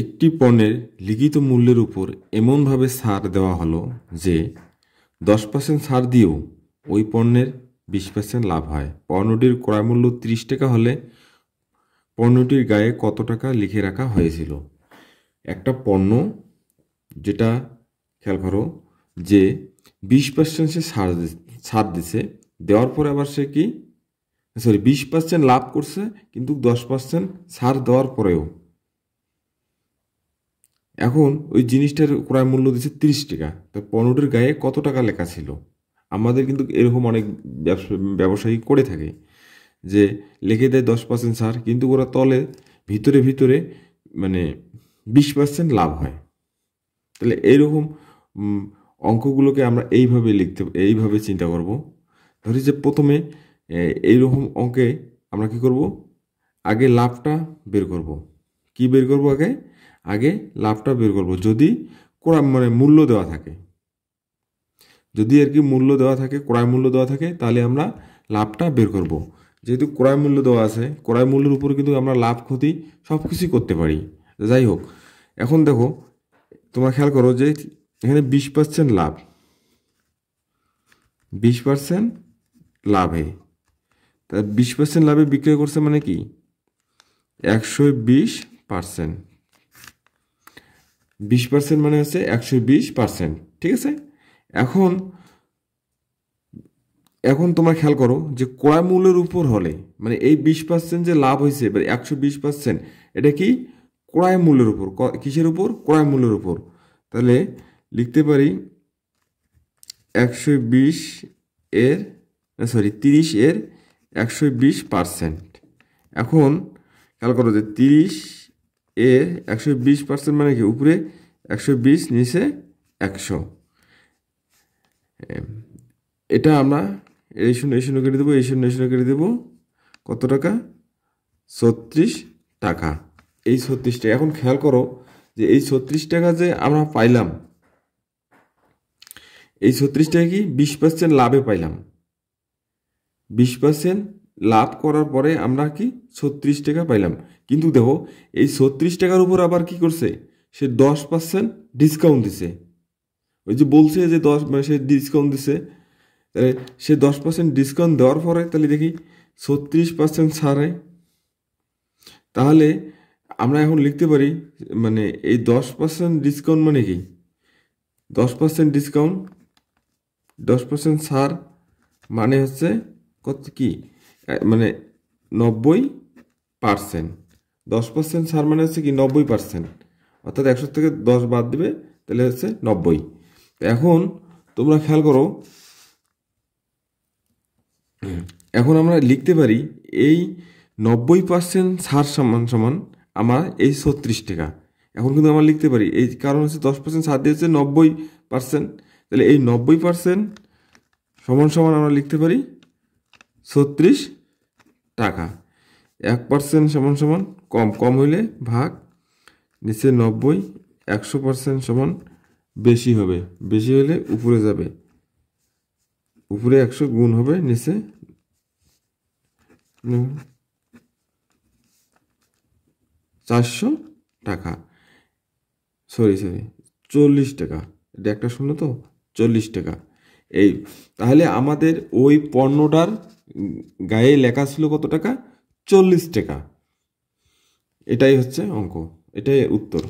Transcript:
একটি পণ্যের লিখিত মূল্যের উপর এমনভাবে ছাড় দেওয়া হলো যে দশ পার্সেন্ট ছাড় দিয়েও ওই পণ্যের বিশ পার্সেন্ট লাভ হয় পণ্যটির ক্রয়মূল্য ত্রিশ টাকা হলে পণ্যটির গায়ে কত টাকা লিখে রাখা হয়েছিল একটা পণ্য যেটা খেয়াল করো যে বিশ পার্সেন্ট সে ছাড় ছাড় দিছে দেওয়ার পরে আবার সে কি সরি বিশ পার্সেন্ট লাভ করছে কিন্তু দশ পার্সেন্ট ছাড় দেওয়ার পরেও এখন ওই জিনিসটার ক্রয় মূল্য দিচ্ছে তিরিশ টাকা তো পণ্যটির গায়ে কত টাকা লেখা ছিল আমাদের কিন্তু এরকম অনেক ব্যবসায়ী করে থাকে যে লিখে দেয় দশ পার্সেন্ট সার কিন্তু ওরা তলে ভিতরে ভিতরে মানে বিশ পার্সেন্ট লাভ হয় তাহলে এইরকম অঙ্কগুলোকে আমরা এইভাবে লিখতে এইভাবে চিন্তা করব ধরি যে প্রথমে এইরকম অঙ্কে আমরা কি করব আগে লাভটা বের করব কি বের করব আগে আগে লাভটা বের করব যদি ক্রয় মানে মূল্য দেওয়া থাকে যদি আর কি মূল্য দেওয়া থাকে ক্রয় মূল্য দেওয়া থাকে তাহলে আমরা লাভটা বের করব। যেহেতু ক্রয় মূল্য দেওয়া আছে ক্রয় মূল্যের উপর কিন্তু আমরা লাভ ক্ষতি সব কিছুই করতে পারি যাই হোক এখন দেখো তোমরা খেয়াল করো যে এখানে বিশ পার্সেন্ট লাভ বিশ পার্সেন্ট লাভে তা বিশ পার্সেন্ট লাভে বিক্রয় করছে মানে কি একশো বিশ পার্সেন্ট বিশ পার্সেন্ট মানে হচ্ছে একশো বিশ পার্সেন্ট ঠিক আছে এখন এখন তোমরা খেয়াল করো যে ক্রয় মূল্যের উপর হলে মানে এই বিশ পার্সেন্ট যে লাভ হয়েছে এবার মানে একশো বিশ পার্সেন্ট এটা কি ক্রয় মূল্যের উপর কিসের উপর ক্রয় মূল্যের উপর তাহলে লিখতে পারি একশো বিশ এর সরি তিরিশ এর একশো বিশ পার্সেন্ট এখন খেয়াল করো যে তিরিশ এ একশো বিশ পার্সেন্ট মানে কি উপরে একশো বিশ নিচে একশো এটা আমরা এই শূন্য এই শূন্য কেটে দেবো এই শূন্য এই শূন্য কেটে দেবো কত টাকা ছত্রিশ টাকা এই ছত্রিশ টাকা এখন খেয়াল করো যে এই ছত্রিশ টাকা যে আমরা পাইলাম এই ছত্রিশ টাকা কি বিশ পার্সেন্ট লাভে পাইলাম বিশ পার্সেন্ট লাভ করার পরে আমরা কি ছত্রিশ টাকা পাইলাম কিন্তু দেখো এই ছত্রিশ টাকার উপর আবার কি করছে সে দশ পার্সেন্ট ডিসকাউন্ট দিছে ওই যে বলছে যে দশ মানে সে ডিসকাউন্ট দিছে তাহলে সে দশ পার্সেন্ট ডিসকাউন্ট দেওয়ার পরে তাহলে দেখি ছত্রিশ পার্সেন্ট ছাড়ে তাহলে আমরা এখন লিখতে পারি মানে এই দশ পার্সেন্ট ডিসকাউন্ট মানে কি দশ পার্সেন্ট ডিসকাউন্ট দশ পার্সেন্ট ছাড় মানে হচ্ছে কত কী মানে নব্বই পার্সেন্ট দশ পার্সেন্ট সার মানে হচ্ছে কি নব্বই পার্সেন্ট অর্থাৎ একশো থেকে দশ বাদ দিবে তাহলে হচ্ছে নব্বই এখন তোমরা খেয়াল করো এখন আমরা লিখতে পারি এই নব্বই পার্সেন্ট সার সমান সমান আমার এই ছত্রিশ টাকা এখন কিন্তু আমরা লিখতে পারি এই কারণ হচ্ছে দশ পার্সেন্ট সার দিয়েছে নব্বই পার্সেন্ট তাহলে এই নব্বই পার্সেন্ট সমান সমান আমরা লিখতে পারি ছত্রিশ টাকা এক পার্সেন্ট সমান সমান কম কম হইলে ভাগ নিচে নব্বই একশো পার্সেন্ট সমান বেশি হবে বেশি হলে উপরে যাবে উপরে একশো গুণ হবে নিচে চারশো টাকা সরি সরি চল্লিশ টাকা এটা একটা শূন্য তো চল্লিশ টাকা এই তাহলে আমাদের ওই পণ্যটার গায়ে লেখা ছিল কত টাকা চল্লিশ টাকা এটাই হচ্ছে অঙ্ক এটাই উত্তর